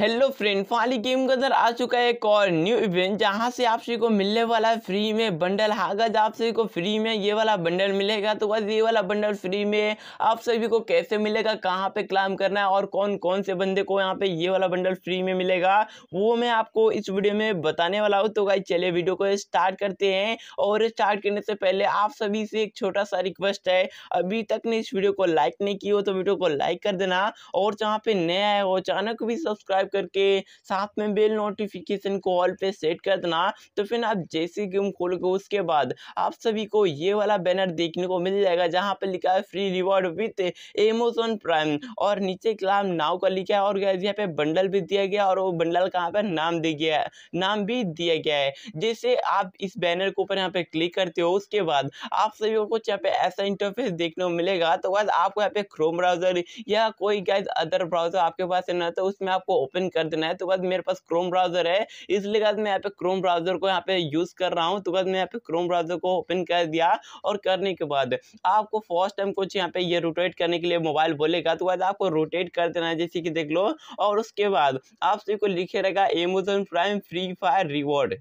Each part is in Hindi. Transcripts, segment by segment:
हेलो फ्रेंड फाली गेम के अंदर आ चुका है एक और न्यू इवेंट जहां से आप सभी को मिलने वाला है फ्री में बंडल हागज आप सभी को फ्री में ये वाला बंडल मिलेगा तो बस ये वाला बंडल फ्री में आप सभी को कैसे मिलेगा कहां पे क्लाइम करना है और कौन कौन से बंदे को यहां पे ये वाला बंडल फ्री में मिलेगा वो मैं आपको इस वीडियो में बताने वाला हूँ तो भाई चलिए वीडियो को स्टार्ट करते हैं और स्टार्ट करने से पहले आप सभी से एक छोटा सा रिक्वेस्ट है अभी तक ने इस वीडियो को लाइक नहीं की हो तो वीडियो को लाइक कर देना और जहाँ पे नया है वो अचानक भी सब्सक्राइब सब्सक्राइब करके साथ में बेल नोटिफिकेशन को ऑल पे सेट कर देना तो फिर आप जैसे गेम खोलोगे उसके बाद आप सभी को ये वाला बैनर देखने को मिल जाएगा जहाँ पर लिखा है free reward with Amazon Prime और नीचे क्लाम नाव का लिखा है और गैस यहाँ पे बंडल भी दिया गया और वो बंडल कहाँ पर नाम दे गया है नाम भी दिया गया है जैसे आप इस बैनर के ऊपर यहाँ पे क्लिक करते हो उसके बाद आप सभी को कुछ यहाँ पे ऐसा इंटरफेस देखने को मिलेगा तो गैस आपको यहाँ पे क्रोम ब्राउजर या कोई गैस अदर ब्राउजर आपके पास है ना तो उसमें आपको ओपन ओपन कर देना है तो बाद मेरे पास क्रोम ब्राउजर है इसलिए मैं यहाँ पे क्रोम ब्राउजर को यहाँ पे यूज़ कर रहा हूँ तो बाद मैं यहाँ पे क्रोम ब्राउजर को ओपन कर दिया और करने के बाद आपको फर्स्ट टाइम कुछ यहाँ पे ये रोटेट करने के लिए मोबाइल बोलेगा तो बाद आपको रोटेट कर देना है जैसे कि देख लो और उसके बाद आप सभी को लिखे रहेगा Amazon Prime Free Fire reward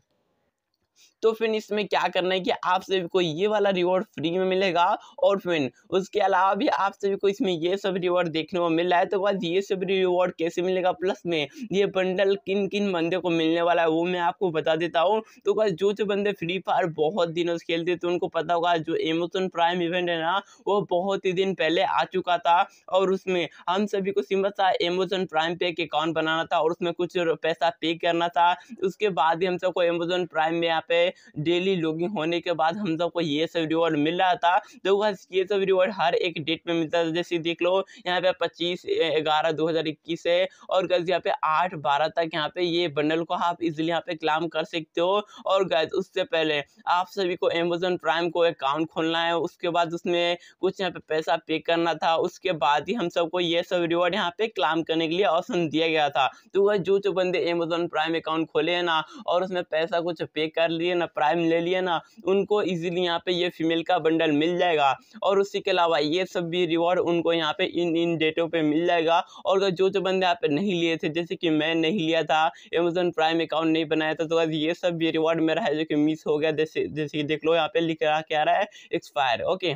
तो फिर इसमें क्या करना है कि आप सभी को ये वाला रिवॉर्ड फ्री में मिलेगा और फिर उसके अलावा भी आप सभी को इसमें ये सब रिवॉर्ड देखने को मिल रहा है तो बस ये सब रिवॉर्ड कैसे मिलेगा प्लस में ये बंडल किन किन बंदे को मिलने वाला है वो मैं आपको बता देता हूँ तो बस जो जो बंदे फ्री फायर बहुत दिनों से खेलते तो उनको पता होगा जो एमोजन प्राइम इवेंट है ना वो बहुत ही दिन पहले आ चुका था और उसमें हम सभी को सिंबल था एमेजोन प्राइम पे एक अकाउंट बनाना था और उसमें कुछ पैसा पे करना था उसके बाद ही हम सबको एमेजोन प्राइम में आप पे डेली लॉगिंग होने के बाद हम सबको ये सब रिवॉर्ड मिल रहा था तो ये सब रिवॉर्ड हर एक डेट में मिलता था जैसे देख लो यहाँ पे पच्चीस ग्यारह दो हज़ार इक्कीस है और गैस यहाँ पे आठ बारह तक यहाँ पे ये बंडल को आप इजिली यहाँ पे क्लाम कर सकते हो और गैस उससे पहले आप सभी को अमेजोन प्राइम को अकाउंट खोलना है उसके बाद उसमें कुछ यहाँ पे पैसा पे करना था उसके बाद ही हम सबको ये सब रिवॉर्ड यहाँ पे क्लाम करने के लिए ऑप्शन दिया गया था तो वह जो जो बंदे अमेजोन प्राइम अकाउंट खोले ना और उसमें पैसा कुछ पे कर लिए ना प्राइम ले लिए ना उनको इजीली यहाँ पे ये फीमेल का बंडल मिल जाएगा और उसी के अलावा ये सब भी रिवॉर्ड उनको यहाँ पे इन इन डेटों पे मिल जाएगा और अगर जो जो बंदे यहाँ पे नहीं लिए थे जैसे कि मैं नहीं लिया था अमेजोन प्राइम अकाउंट नहीं बनाया था तो ये सब भी रिवॉर्ड मेरा है जो कि मिस हो गया जैसे जैसे कि देख लो यहाँ पे लिख रहा क्या रहा है एक्सपायर ओके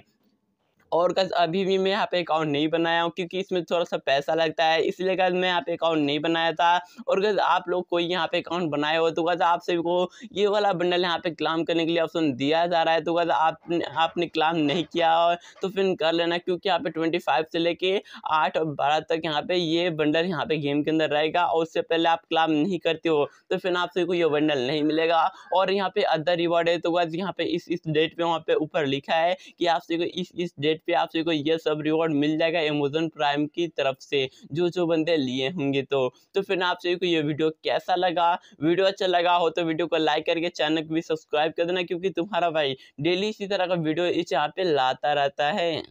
और गज़ अभी भी मैं यहाँ पे अकाउंट नहीं बनाया हूँ क्योंकि इसमें थोड़ा सा पैसा लगता है इसलिए गज़ मैं यहाँ पे अकाउंट नहीं बनाया था और गज़ आप लोग कोई यहाँ पे अकाउंट बनाए हो तो गज़ आप सभी को ये वाला बंडल यहाँ पे क्लाम करने के लिए ऑप्शन दिया जा रहा है तो गज़ आपने आपने क्लाम नहीं किया तो फिर कर लेना क्योंकि यहाँ पे ट्वेंटी से लेके आठ और बारह तक यहाँ पे ये बंडल यहाँ पे गेम के अंदर रहेगा और उससे पहले आप क्लाम नहीं करते हो तो फिर आप सभी को ये बंडल नहीं मिलेगा और यहाँ पे अदर रिवॉर्ड है तो गज़ यहाँ पे इस इस डेट पर वहाँ पे ऊपर लिखा है कि आप सभी को इस इस डेट वेबसाइट पे आप सभी ये सब रिवॉर्ड मिल जाएगा अमेजोन प्राइम की तरफ से जो जो बंदे लिए होंगे तो तो फिर आप सभी को ये वीडियो कैसा लगा वीडियो अच्छा लगा हो तो वीडियो को लाइक करके चैनल को भी सब्सक्राइब कर देना क्योंकि तुम्हारा भाई डेली इसी तरह का वीडियो इस यहाँ पे लाता रहता है